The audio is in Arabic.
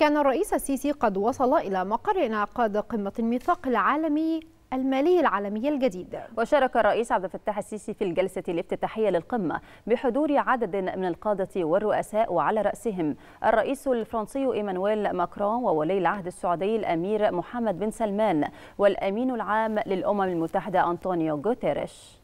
كان الرئيس السيسي قد وصل إلى مقر انعقاد قمة الميثاق العالمي المالي العالمي الجديد وشارك الرئيس عبد الفتاح السيسي في الجلسة الافتتاحية للقمة بحضور عدد من القادة والرؤساء وعلى رأسهم الرئيس الفرنسي إيمانويل ماكرون وولي العهد السعودي الأمير محمد بن سلمان والأمين العام للأمم المتحدة أنطونيو غوتيريش